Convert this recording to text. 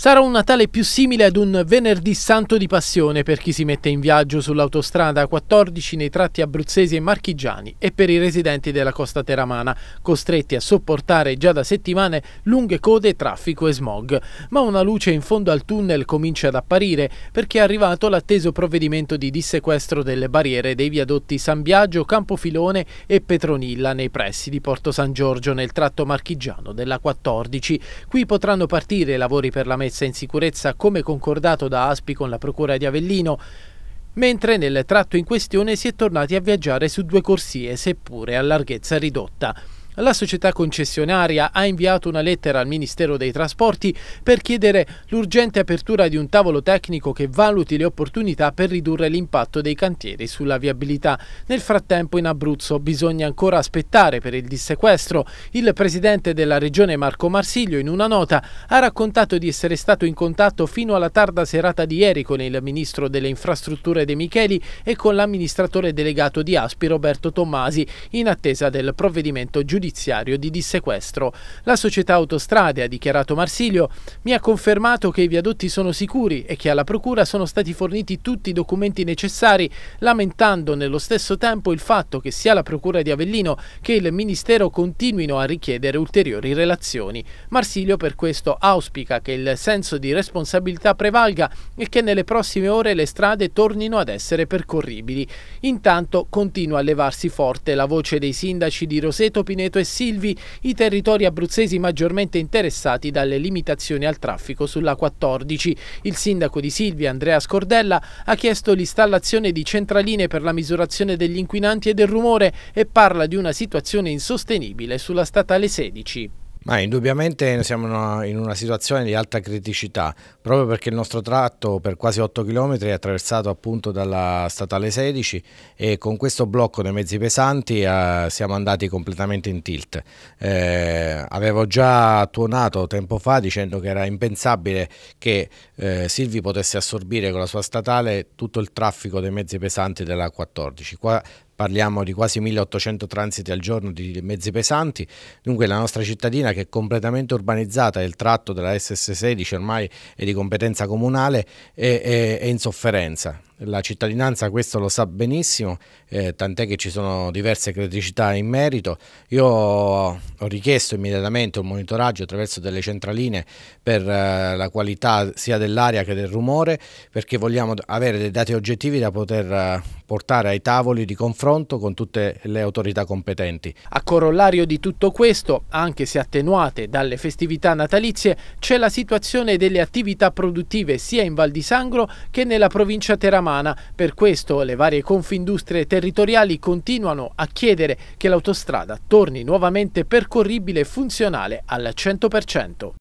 Sarà un Natale più simile ad un venerdì santo di passione per chi si mette in viaggio sull'autostrada 14 nei tratti abruzzesi e marchigiani e per i residenti della costa teramana, costretti a sopportare già da settimane lunghe code, traffico e smog. Ma una luce in fondo al tunnel comincia ad apparire perché è arrivato l'atteso provvedimento di dissequestro delle barriere dei viadotti San Biagio, Campofilone e Petronilla nei pressi di Porto San Giorgio nel tratto marchigiano della 14. Qui potranno partire i lavori per la metà messa in sicurezza come concordato da Aspi con la Procura di Avellino, mentre nel tratto in questione si è tornati a viaggiare su due corsie, seppure a larghezza ridotta la società concessionaria ha inviato una lettera al Ministero dei Trasporti per chiedere l'urgente apertura di un tavolo tecnico che valuti le opportunità per ridurre l'impatto dei cantieri sulla viabilità. Nel frattempo in Abruzzo bisogna ancora aspettare per il dissequestro. Il presidente della regione Marco Marsiglio in una nota ha raccontato di essere stato in contatto fino alla tarda serata di ieri con il ministro delle infrastrutture De Micheli e con l'amministratore delegato di Aspi Roberto Tommasi in attesa del provvedimento giudiziario giudiziario di dissequestro. La società Autostrade, ha dichiarato Marsilio, mi ha confermato che i viadotti sono sicuri e che alla procura sono stati forniti tutti i documenti necessari, lamentando nello stesso tempo il fatto che sia la procura di Avellino che il Ministero continuino a richiedere ulteriori relazioni. Marsilio per questo auspica che il senso di responsabilità prevalga e che nelle prossime ore le strade tornino ad essere percorribili. Intanto continua a levarsi forte la voce dei sindaci di Roseto, Pineto e Silvi i territori abruzzesi maggiormente interessati dalle limitazioni al traffico sulla 14. Il sindaco di Silvi, Andrea Scordella, ha chiesto l'installazione di centraline per la misurazione degli inquinanti e del rumore e parla di una situazione insostenibile sulla statale 16. Ma indubbiamente siamo in una situazione di alta criticità, proprio perché il nostro tratto per quasi 8 km è attraversato appunto dalla statale 16 e con questo blocco dei mezzi pesanti eh, siamo andati completamente in tilt. Eh, avevo già tuonato tempo fa dicendo che era impensabile che eh, Silvi potesse assorbire con la sua statale tutto il traffico dei mezzi pesanti della 14. Qua parliamo di quasi 1800 transiti al giorno di mezzi pesanti, dunque la nostra cittadina che è completamente urbanizzata il tratto della SS16 ormai è di competenza comunale è, è, è in sofferenza. La cittadinanza questo lo sa benissimo, eh, tant'è che ci sono diverse criticità in merito. Io ho richiesto immediatamente un monitoraggio attraverso delle centraline per eh, la qualità sia dell'aria che del rumore, perché vogliamo avere dei dati oggettivi da poter eh, portare ai tavoli di confronto con tutte le autorità competenti. A corollario di tutto questo, anche se attenuate dalle festività natalizie, c'è la situazione delle attività produttive sia in Val di Sangro che nella provincia teramana Romana, per questo le varie confindustrie territoriali continuano a chiedere che l'autostrada torni nuovamente percorribile e funzionale al 100%.